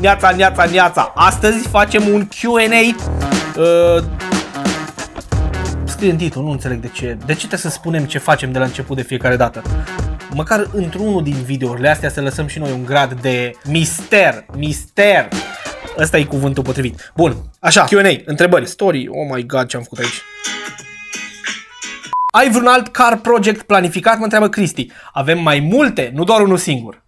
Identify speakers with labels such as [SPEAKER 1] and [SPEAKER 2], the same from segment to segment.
[SPEAKER 1] Neața, neața, neața! Astăzi facem un Q&A uh, Scrie în titlu, nu înțeleg de ce. De ce trebuie să spunem ce facem de la început de fiecare dată? Măcar într-unul din videourile astea să lăsăm și noi un grad de mister, mister. Ăsta e cuvântul potrivit. Bun, așa, Q&A, întrebări, story, oh my god ce am făcut aici. Ai vreun alt car project planificat? Mă întreabă Cristi. Avem mai multe, nu doar unul singur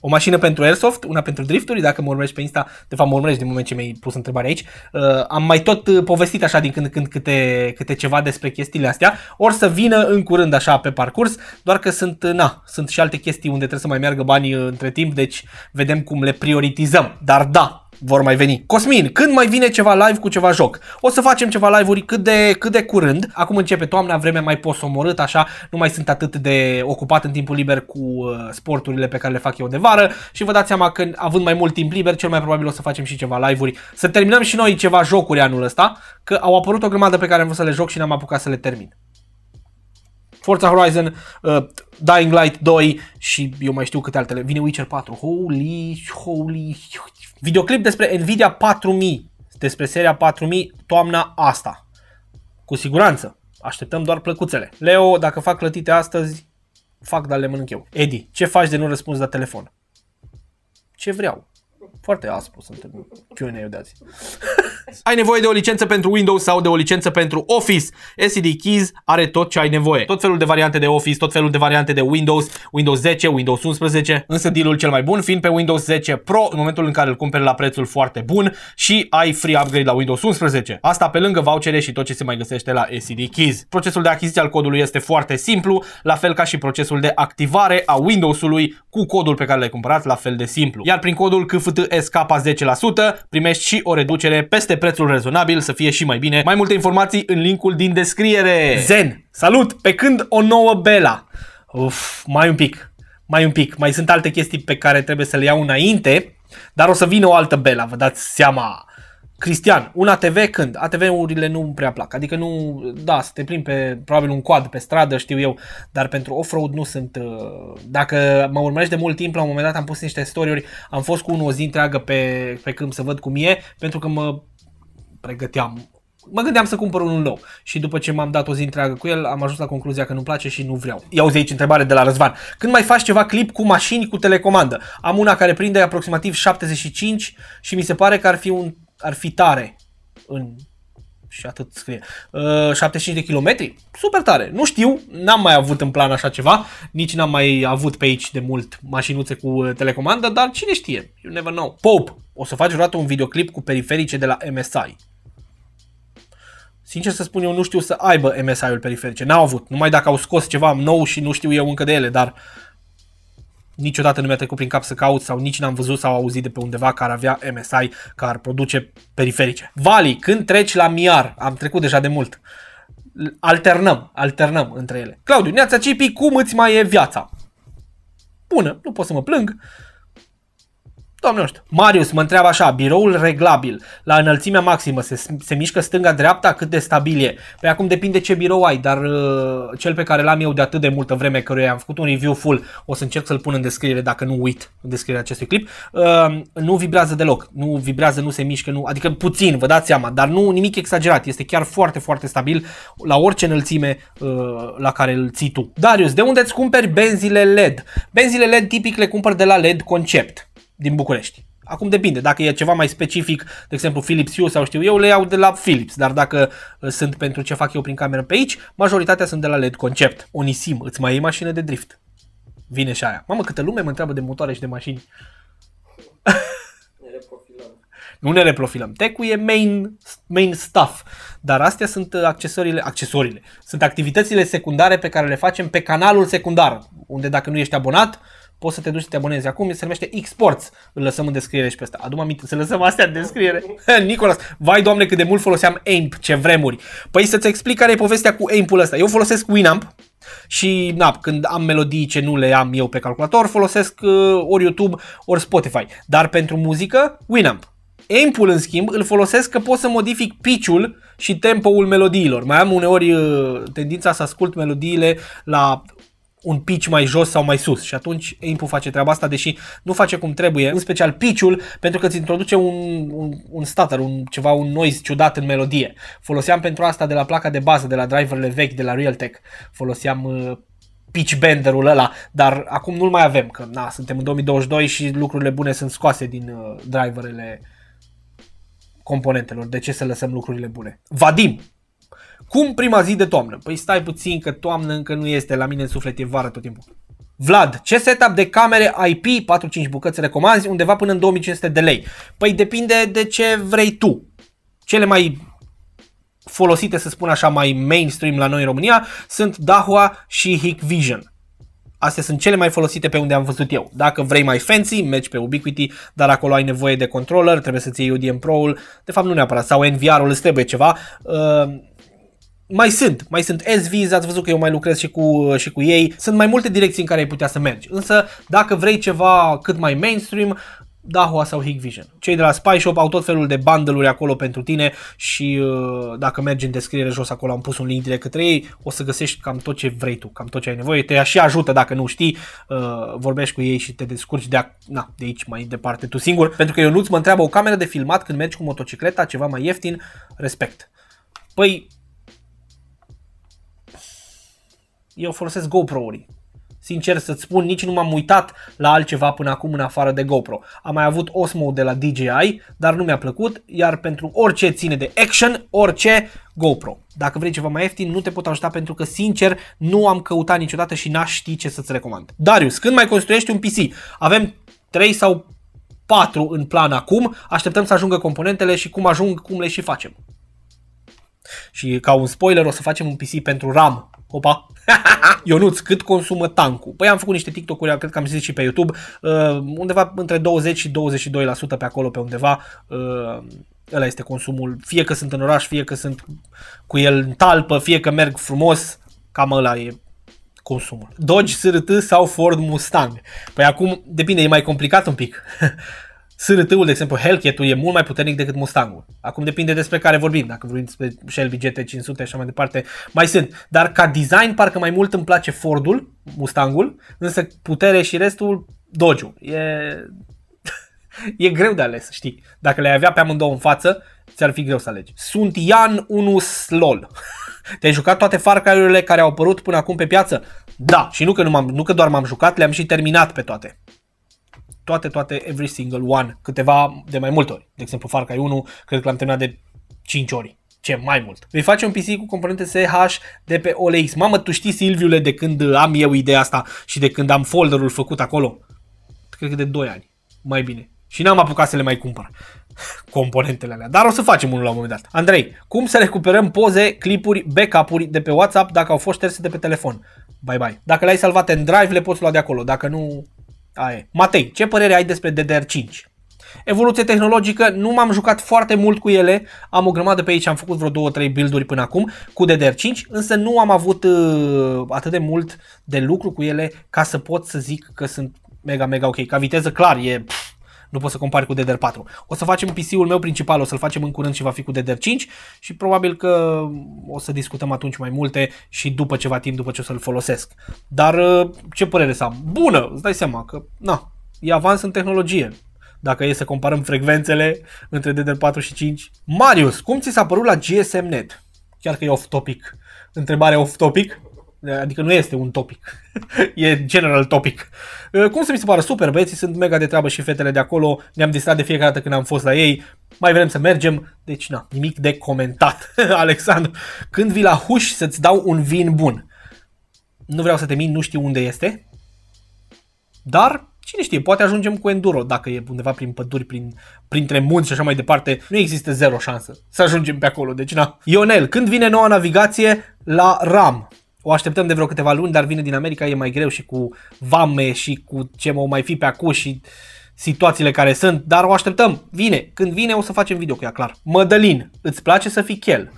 [SPEAKER 1] o mașină pentru airsoft, una pentru drifturi, dacă mă urmărești pe Insta, de fapt mă urmărești din moment ce mi-ai pus întrebarea aici, uh, am mai tot uh, povestit așa din când în când câte, câte ceva despre chestiile astea, or să vină în curând așa pe parcurs, doar că sunt, uh, na, sunt și alte chestii unde trebuie să mai meargă banii uh, între timp, deci vedem cum le prioritizăm, dar da, vor mai veni. Cosmin, când mai vine ceva live cu ceva joc? O să facem ceva live-uri cât de, cât de curând. Acum începe toamna, vremea mai posomorât, așa, nu mai sunt atât de ocupat în timpul liber cu uh, sporturile pe care le fac eu de vară și vă dați seama că având mai mult timp liber, cel mai probabil o să facem și ceva live-uri. Să terminăm și noi ceva jocuri anul ăsta, că au apărut o grămadă pe care am vrut să le joc și n-am apucat să le termin. Forza Horizon, uh, Dying Light 2 și eu mai știu câte altele. Vine Witcher 4. Holy, holy... Videoclip despre Nvidia 4000, despre seria 4000 toamna asta. Cu siguranță. Așteptăm doar plăcuțele. Leo, dacă fac clătite astăzi, fac, dar le mănânc eu. Edi, ce faci de nu răspunzi la telefon? Ce vreau? Foarte aspru sunt în qa de azi. ai nevoie de o licență pentru Windows sau de o licență pentru Office. SD Keys are tot ce ai nevoie. Tot felul de variante de Office, tot felul de variante de Windows, Windows 10, Windows 11, însă dealul cel mai bun fiind pe Windows 10 Pro în momentul în care îl cumperi la prețul foarte bun și ai free upgrade la Windows 11. Asta pe lângă vouchere și tot ce se mai găsește la SD Keys. Procesul de achiziție al codului este foarte simplu, la fel ca și procesul de activare a Windows-ului cu codul pe care l-ai cumpărat, la fel de simplu. Iar prin codul CFT SK 10%, primești și o reducere peste prețul rezonabil, să fie și mai bine. Mai multe informații în linkul din descriere. Zen! Salut! Pe când o nouă Bela? Uf, mai un pic, mai un pic. Mai sunt alte chestii pe care trebuie să le iau înainte, dar o să vină o altă Bela, vă dați seama. Cristian, un ATV când? ATV-urile nu prea plac. Adică nu, da, să te plimbi pe probabil un quad pe stradă, știu eu, dar pentru off-road nu sunt. Uh, dacă mă urmărești de mult timp, la un moment dat am pus niște story am fost cu unul o zi întreagă pe, pe câmp să văd cum e, pentru că mă pregăteam mă gândeam să cumpăr unul nou și după ce m-am dat o zi întreagă cu el, am ajuns la concluzia că nu-mi place și nu vreau. Ia uzi aici întrebare de la Răzvan. Când mai faci ceva clip cu mașini cu telecomandă? Am una care prinde aproximativ 75 și mi se pare că ar fi un ar fi tare în și atât scrie. Uh, 75 de kilometri? Super tare. Nu știu, n-am mai avut în plan așa ceva, nici n-am mai avut pe aici de mult mașinuțe cu uh, telecomandă, dar cine știe, you never know. Pope, o să faci vreodată un videoclip cu periferice de la MSI. Sincer să spun, eu nu știu să aibă MSI-ul periferice. N-au avut. Numai dacă au scos ceva nou și nu știu eu încă de ele, dar uh, niciodată nu mi-a trecut prin cap să caut sau nici n-am văzut sau auzit de pe undeva care avea MSI, care ar produce periferice. Vali, când treci la Miar, am trecut deja de mult, alternăm, alternăm între ele. Claudiu, neața Cipi, cum îți mai e viața? Bună, nu pot să mă plâng. Doamne, nu știu. Marius mă întreabă așa, biroul reglabil, la înălțimea maximă, se, se mișcă stânga-dreapta cât de stabil e? Păi acum depinde ce birou ai, dar uh, cel pe care l-am eu de atât de multă vreme, căruia am făcut un review full, o să încerc să-l pun în descriere dacă nu uit în descrierea acestui clip, uh, nu vibrează deloc, nu vibrează, nu se mișcă, nu, adică puțin, vă dați seama, dar nu nimic exagerat, este chiar foarte, foarte stabil la orice înălțime uh, la care îl ții tu. Darius, de unde îți cumperi benzile LED? Benzile LED tipic le cumpăr de la LED Concept din București. Acum depinde, dacă e ceva mai specific, de exemplu Philips Hue sau știu eu, le iau de la Philips, dar dacă uh, sunt pentru ce fac eu prin cameră pe aici, majoritatea sunt de la LED Concept. Onisim, îți mai iei mașină de drift. Vine și aia. Mamă, câtă lume mă întreabă de motoare și de mașini. Ne reprofilăm. nu ne reprofilăm. tech e main, main stuff, dar astea sunt uh, accesoriile, accesoriile. Sunt activitățile secundare pe care le facem pe canalul secundar, unde dacă nu ești abonat, poți să te duci să te abonezi acum, se numește Xports. Îl lăsăm în descriere și pe asta. Adu-mă aminte, să lăsăm astea în descriere. Nicolas, vai doamne cât de mult foloseam AIMP, ce vremuri. Păi să-ți explic care e povestea cu AIMP-ul ăsta. Eu folosesc Winamp și na, când am melodii ce nu le am eu pe calculator, folosesc uh, ori YouTube, ori Spotify. Dar pentru muzică, Winamp. Aimp-ul, în schimb, îl folosesc că pot să modific pitch și tempo-ul melodiilor. Mai am uneori uh, tendința să ascult melodiile la un pitch mai jos sau mai sus și atunci Impu face treaba asta, deși nu face cum trebuie, în special pitch-ul, pentru că îți introduce un, un, un stutter, un, ceva, un noise ciudat în melodie. Foloseam pentru asta de la placa de bază, de la driverele vechi, de la Realtek, foloseam uh, pitch benderul ăla, dar acum nu-l mai avem, că na, suntem în 2022 și lucrurile bune sunt scoase din uh, driverele componentelor. De ce să lăsăm lucrurile bune? Vadim, cum prima zi de toamnă? Păi stai puțin că toamnă încă nu este, la mine în suflet e vară tot timpul. Vlad, ce setup de camere IP 4-5 bucăți recomanzi undeva până în 2500 de lei? Păi depinde de ce vrei tu. Cele mai folosite, să spun așa, mai mainstream la noi în România sunt Dahua și Hikvision. Astea sunt cele mai folosite pe unde am văzut eu. Dacă vrei mai fancy, mergi pe Ubiquiti, dar acolo ai nevoie de controller, trebuie să-ți iei UDM Pro-ul, de fapt nu neapărat, sau NVR-ul, îți trebuie ceva. Uh, mai sunt, mai sunt SVs, ați văzut că eu mai lucrez și cu, și cu ei, sunt mai multe direcții în care ai putea să mergi, însă dacă vrei ceva cât mai mainstream, Dahua sau Hikvision. Cei de la Spy Shop au tot felul de bundle-uri acolo pentru tine și uh, dacă mergi în descriere jos acolo am pus un link direct către ei, o să găsești cam tot ce vrei tu, cam tot ce ai nevoie, te și ajută dacă nu știi, uh, vorbești cu ei și te descurci de, a, na, de aici mai departe tu singur, pentru că eu nu-ți mă întreabă o cameră de filmat când mergi cu motocicleta, ceva mai ieftin, respect. Păi, eu folosesc GoPro-uri. Sincer să-ți spun, nici nu m-am uitat la altceva până acum în afară de GoPro. Am mai avut Osmo de la DJI, dar nu mi-a plăcut, iar pentru orice ține de action, orice GoPro. Dacă vrei ceva mai ieftin, nu te pot ajuta pentru că, sincer, nu am căutat niciodată și n-aș ști ce să-ți recomand. Darius, când mai construiești un PC? Avem 3 sau 4 în plan acum, așteptăm să ajungă componentele și cum ajung, cum le și facem. Și ca un spoiler o să facem un PC pentru RAM Opa! Ionuț, cât consumă tancul? Păi am făcut niște TikTok-uri, cred că am zis și pe YouTube, uh, undeva între 20 și 22% pe acolo, pe undeva. Uh, ăla este consumul. Fie că sunt în oraș, fie că sunt cu el în talpă, fie că merg frumos, cam ăla e consumul. Dodge SRT sau Ford Mustang? Păi acum, depinde, e mai complicat un pic. SRT-ul, de exemplu, Hellcat-ul e mult mai puternic decât Mustangul. Acum depinde despre care vorbim, dacă vorbim despre Shelby GT500 și așa mai departe, mai sunt. Dar ca design parcă mai mult îmi place Fordul, Mustangul, însă putere și restul Dodge-ul. E... e greu de ales, știi. Dacă le ai avea pe amândouă în față, ți-ar fi greu să alegi. Sunt Ian 1 Slol. Te-ai jucat toate Far Cry-urile care au apărut până acum pe piață? Da, și nu că, nu, am nu că doar m-am jucat, le-am și terminat pe toate toate, toate, every single one, câteva de mai multe ori. De exemplu, Far Cry 1, cred că l-am terminat de 5 ori ce mai mult. Vei face un PC cu componente SH de pe OLX. Mamă, tu știi, Silviule, de când am eu ideea asta și de când am folderul făcut acolo? Cred că de 2 ani. Mai bine. Și n-am apucat să le mai cumpăr componentele alea. Dar o să facem unul la un moment dat. Andrei, cum să recuperăm poze, clipuri, backup-uri de pe WhatsApp dacă au fost șterse de pe telefon? Bye bye. Dacă le-ai salvate în drive, le poți lua de acolo. Dacă nu, Aie. Matei, ce părere ai despre DDR5? Evoluție tehnologică, nu m-am jucat foarte mult cu ele, am o grămadă pe aici, am făcut vreo 2-3 build-uri până acum cu DDR5, însă nu am avut uh, atât de mult de lucru cu ele ca să pot să zic că sunt mega, mega ok. Ca viteză, clar, e pf, nu poți să compari cu DDR4. O să facem PC-ul meu principal, o să-l facem în curând și va fi cu DDR5 și probabil că o să discutăm atunci mai multe și după ceva timp, după ce o să-l folosesc. Dar uh, ce părere să am? Bună! Îți dai seama că, na, e avans în tehnologie. Dacă e să comparăm frecvențele între DDR4 și 5. Marius, cum ți s-a părut la GSM.net? Chiar că e off-topic. Întrebare off-topic. Adică nu este un topic. e general topic. Uh, cum să mi se pară super, băieții sunt mega de treabă și fetele de acolo. Ne-am distrat de fiecare dată când am fost la ei. Mai vrem să mergem. Deci, na, nimic de comentat. Alexandru, când vii la Huș să-ți dau un vin bun. Nu vreau să te min, nu știu unde este. Dar cine știe, poate ajungem cu enduro, dacă e undeva prin păduri, prin, printre munți și așa mai departe, nu există zero șansă să ajungem pe acolo, deci na. Ionel, când vine noua navigație la RAM? o așteptăm de vreo câteva luni, dar vine din America, e mai greu și cu vame și cu ce mă mai fi pe acum și situațiile care sunt, dar o așteptăm. Vine. Când vine o să facem video cu ea, clar. Mădălin, îți place să fii chel?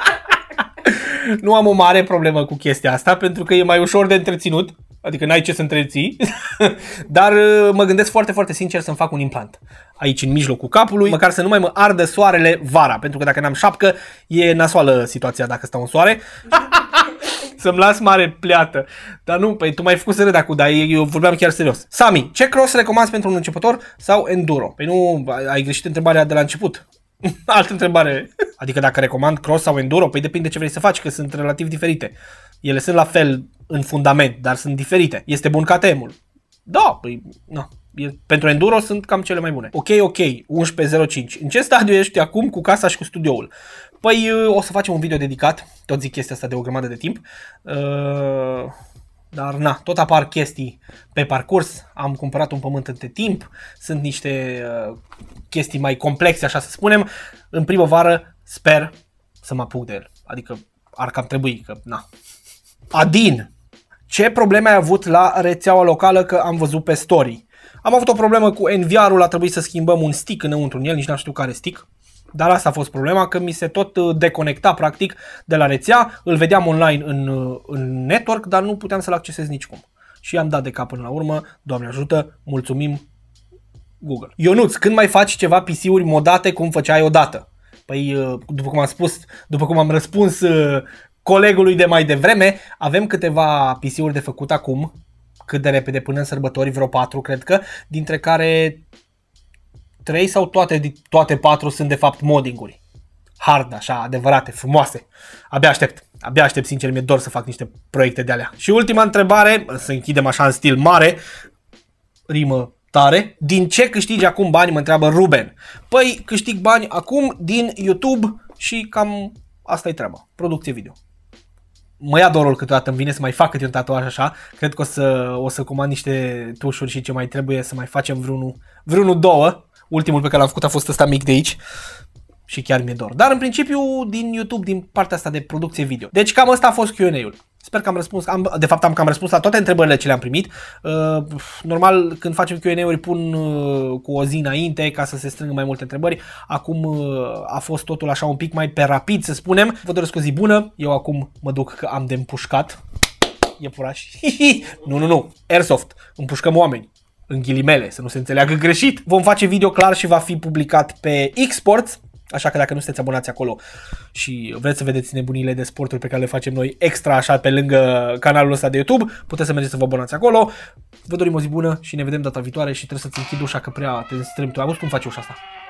[SPEAKER 1] nu am o mare problemă cu chestia asta pentru că e mai ușor de întreținut adică n-ai ce să întreții, dar uh, mă gândesc foarte, foarte sincer să-mi fac un implant aici în mijlocul capului, măcar să nu mai mă ardă soarele vara, pentru că dacă n-am șapcă, e nasoală situația dacă stau în soare. Să-mi las mare pleată. Dar nu, păi tu mai ai făcut să râd acum, dar eu vorbeam chiar serios. Sami, ce cross recomanzi pentru un începător sau enduro? Păi nu, ai greșit întrebarea de la început. Altă întrebare. Adică dacă recomand cross sau enduro, păi depinde ce vrei să faci, că sunt relativ diferite. Ele sunt la fel în fundament, dar sunt diferite. Este bun ca temul. Da, păi, na, E, pentru enduro sunt cam cele mai bune. Ok, ok, 11.05. În ce stadiu ești acum cu casa și cu studioul? Păi o să facem un video dedicat, tot zic chestia asta de o grămadă de timp. Uh, dar na, tot apar chestii pe parcurs, am cumpărat un pământ între timp, sunt niște uh, chestii mai complexe, așa să spunem. În primăvară sper să mă apuc de el, adică ar cam trebui, că na. Adin, ce probleme ai avut la rețeaua locală că am văzut pe story? Am avut o problemă cu NVR-ul, a trebuit să schimbăm un stick înăuntru în el, nici n-am știut care stick. Dar asta a fost problema, că mi se tot uh, deconecta practic de la rețea, îl vedeam online în, uh, în network, dar nu puteam să-l accesez nicicum. Și am dat de cap până la urmă, Doamne ajută, mulțumim Google. Ionuț, când mai faci ceva PC-uri modate cum făceai odată? Păi, uh, după cum am spus, după cum am răspuns colegului de mai devreme. Avem câteva PC-uri de făcut acum, cât de repede, până în sărbători, vreo patru cred că, dintre care trei sau toate, toate patru sunt de fapt moddinguri. Hard, așa, adevărate, frumoase. Abia aștept. Abia aștept, sincer, mi-e dor să fac niște proiecte de alea. Și ultima întrebare, să închidem așa în stil mare, rimă tare. Din ce câștigi acum bani, mă întreabă Ruben. Păi, câștig bani acum din YouTube și cam asta e treaba. Producție video mă ia dorul câteodată, îmi vine să mai fac câte un tatuaj așa. Cred că o să, o să comand niște tușuri și ce mai trebuie să mai facem vreunul, vreunul două. Ultimul pe care l-am făcut a fost ăsta mic de aici și chiar mi-e dor. Dar în principiu din YouTube, din partea asta de producție video. Deci cam asta a fost Q&A-ul. Sper că am răspuns, am, de fapt am cam răspuns la toate întrebările ce le-am primit. Uh, normal, când facem Q&A-uri pun uh, cu o zi înainte ca să se strângă mai multe întrebări. Acum uh, a fost totul așa un pic mai pe rapid, să spunem. Vă doresc o zi bună, eu acum mă duc că am de împușcat. E puraș. nu, nu, nu. Airsoft. Împușcăm oameni în ghilimele, să nu se înțeleagă greșit. Vom face video clar și va fi publicat pe Xports. Așa că dacă nu sunteți abonați acolo și vreți să vedeți nebunile de sporturi pe care le facem noi extra așa pe lângă canalul ăsta de YouTube, puteți să mergeți să vă abonați acolo. Vă dorim o zi bună și ne vedem data viitoare și trebuie să-ți închid ușa că prea te strâmbi. Tu ai cum faci ușa asta?